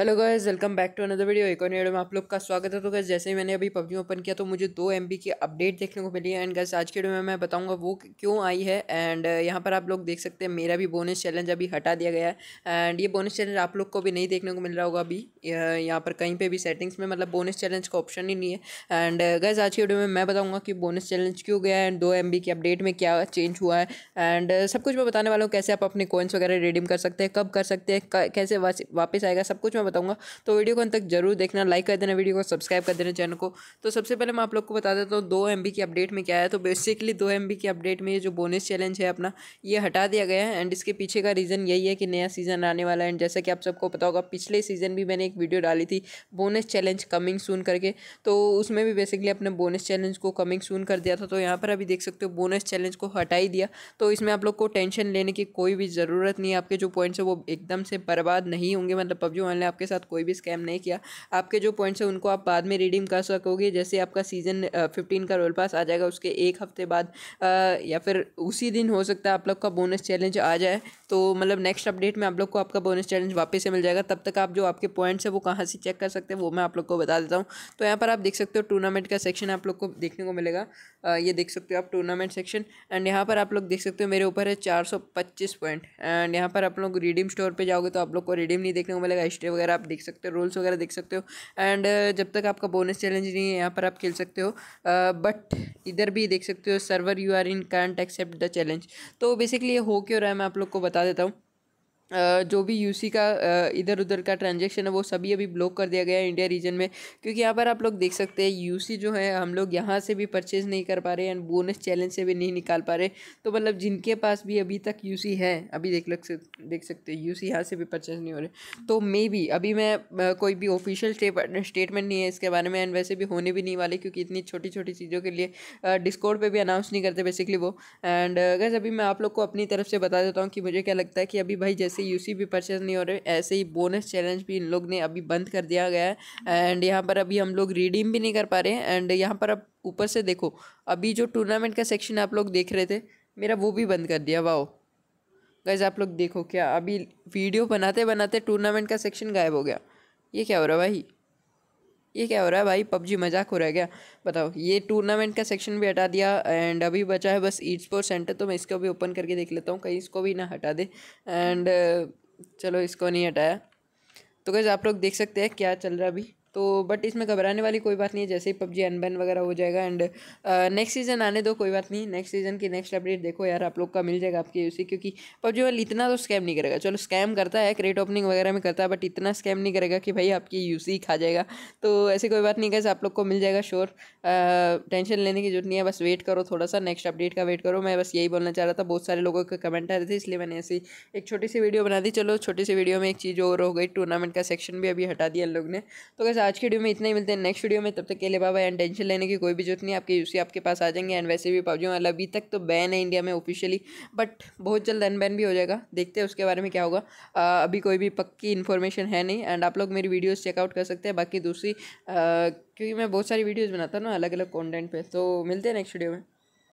hello guys welcome back to another video एक और video में आप लोग का स्वागत है तो गैस जैसे ही मैंने अभी पबजी ओपन किया तो मुझे दो एम की अपडेट देखने को मिली है एंड गैस आज के वीडियो में मैं बताऊंगा वो क्यों आई है एंड uh, यहाँ पर आप लोग देख सकते हैं मेरा भी बोनस चैलेंज अभी हटा दिया गया है एंड ये बोनस चैलेंज आप लोग को भी नहीं देखने को मिल रहा होगा अभी यहाँ पर कहीं पर भी सेटिंग्स में मतलब बोनस चैलेंज का ऑप्शन ही नहीं है एंड गैस uh, आज की वीडियो में मैं बताऊँगा कि बोनस चैलेंज क्यों गया एंड दो एम की अपडेट में क्या चेंज हुआ है एंड uh, सब कुछ मैं बताने वाला हूँ कैसे आप अपने कोइन्स वगैरह रिडीम कर सकते हैं कब कर सकते हैं कैसे वापस आएगा सब कुछ मैं बताऊंगा तो वीडियो को अंत तक जरूर देखना लाइक कर देना वीडियो को सब्सक्राइब कर देना चैनल को तो सबसे पहले मैं आप लोग को बता देता हूँ दो एम की अपडेट में क्या है तो बेसिकली दो एम की अपडेट में ये जो बोनस चैलेंज है अपना ये हटा दिया गया है एंड इसके पीछे का रीज़न यही है कि नया सीज़न आने वाला है एंड जैसा कि आप सबको पता होगा पिछले सीज़न भी मैंने एक वीडियो डाली थी बोनस चैलेंज कमिंग सून करके तो उसमें भी बेसिकली अपने बोनस चैलेंज को कमिंग सून कर दिया था तो यहाँ पर अभी देख सकते हो बोनस चैलेंज को हटा ही दिया तो इसमें आप लोग को टेंशन लेने की कोई भी ज़रूरत नहीं है आपके जो पॉइंट्स है वो एकदम से बर्बाद नहीं होंगे मतलब पबजी वाले आपके साथ कोई भी स्कैम नहीं किया आपके जो पॉइंट्स हैं उनको आप बाद में रिडीम कर सकोगे जैसे आपका सीज़न फिफ्टीन का रोल पास आ जाएगा उसके एक हफ्ते बाद या फिर उसी दिन हो सकता है आप लोग का बोनस चैलेंज आ जाए तो मतलब नेक्स्ट अपडेट में आप लोग को आपका बोनस चैलेंज वापस से मिल जाएगा तब तक आप जो आपके पॉइंट्स हैं वो कहाँ से चेक कर सकते हैं वो मैं आप लोग को बता देता हूँ तो यहाँ पर आप देख सकते हो टूर्नामेंट का सेक्शन आप लोग को देखने को मिलेगा ये देख सकते हो आप टूर्नामेंट सेक्शन एंड यहाँ पर आप लोग देख सकते हो मेरे ऊपर है चार पॉइंट एंड यहाँ पर आप लोग रिडीम स्टोर पर जाओगे तो आप लोग को रिडीम नहीं देखने को मिलेगा हिस्ट्री वगैरह आप देख सकते हो रोल्स वगैरह देख सकते हो एंड uh, जब तक आपका बोनस चैलेंज नहीं है यहाँ पर आप खेल सकते हो बट uh, इधर भी देख सकते हो server you are in can't accept the challenge तो बेसिकली ये हो क्यों रहा है मैं आप लोग को बता देता हूँ जो भी यूसी का इधर उधर का ट्रांजेक्शन है वो सभी अभी ब्लॉक कर दिया गया है इंडिया रीजन में क्योंकि यहाँ पर आप लोग देख सकते हैं यूसी जो है हम लोग यहाँ से भी परचेज़ नहीं कर पा रहे एंड बोनस चैलेंज से भी नहीं निकाल पा रहे तो मतलब जिनके पास भी अभी तक यूसी है अभी देख लग सकते देख सकते हैं यूसी यहाँ से भी परचेज़ नहीं हो रहे तो मे बी अभी मैं कोई भी ऑफिशियल स्टेटमेंट नहीं है इसके बारे में एंड वैसे भी होने भी नहीं वाले क्योंकि इतनी छोटी छोटी चीज़ों के लिए डिस्कॉर्ड पर भी अनाउंस नहीं करते बेसिकली वो एंड अगर अभी मैं आप लोग को अपनी तरफ से बता देता हूँ कि मुझे क्या लगता है कि अभी भाई जैसे से यूसी भी परचेज नहीं हो रहे ऐसे ही बोनस चैलेंज भी इन लोग ने अभी बंद कर दिया गया है एंड यहाँ पर अभी हम लोग रिडीम भी नहीं कर पा रहे हैं एंड यहाँ पर अब ऊपर से देखो अभी जो टूर्नामेंट का सेक्शन आप लोग देख रहे थे मेरा वो भी बंद कर दिया वाओ गैज़ आप लोग देखो क्या अभी वीडियो बनाते बनाते टूर्नामेंट का सेक्शन गायब हो गया ये क्या हो रहा भाई ये क्या हो रहा है भाई पबजी मजाक हो रहा है क्या बताओ ये टूर्नामेंट का सेक्शन भी हटा दिया एंड अभी बचा है बस ईट स्पोर्ट सेंटर तो मैं इसको भी ओपन करके देख लेता हूँ कहीं इसको भी ना हटा दे एंड चलो इसको नहीं हटाया तो कैसे आप लोग देख सकते हैं क्या चल रहा है अभी तो बट इसमें घबराने वाली कोई बात नहीं है जैसे ही पबजी अनबैन वगैरह हो जाएगा एंड नेक्स्ट सीज़न आने दो कोई बात नहीं नेक्स्ट सीज़न की नेक्स्ट अपडेट देखो यार आप लोग का मिल जाएगा आपकी यूसी क्योंकि पबजी वाली इतना तो स्कैम नहीं करेगा चलो स्कैम करता है क्रेट ओपनिंग वगैरह में करता है बट इतना स्कैम नहीं करेगा कि भाई आपकी यू खा जाएगा तो ऐसी कोई बात नहीं कैसे आप लोग को मिल जाएगा श्योर टेंशन uh, लेने की जरूरत नहीं है बस वेट करो थोड़ा सा नेक्स्ट अपडेट का वेट करो मैं बस यही बोलना चाह रहा था बहुत सारे लोगों के कमेंट आ रहे थे इसलिए मैंने ऐसी एक छोटी सी वीडियो बना दी चलो छोटी सी वीडियो में एक चीज़ और हो गई टूर्नामेंट का सेक्शन भी अभी हटा दिया इन लोग ने तो कैसे आज के वीडियो में इतना ही मिलते हैं नेक्स्ट वीडियो में तब तक के लिए बाबा एंड टेंशन लेने की कोई भी जरूरत नहीं आपके यूसी आपके पास आ जाएंगे एंड वैसे भी पबजी वाला अभी तक तो बैन है इंडिया में ऑफिशियली बट बहुत जल्द अनबैन भी हो जाएगा देखते हैं उसके बारे में क्या होगा आ, अभी कोई भी पक्की इन्फॉर्मेशन है नहीं एंड आप लोग मेरी वीडियोज़ चेकआउट कर सकते हैं बाकी दूसरी क्योंकि मैं बहुत सारी वीडियोज़ बनाता हूँ ना अलग अलग कॉन्टेंट पर तो मिलते हैं नेक्स्ट वीडियो में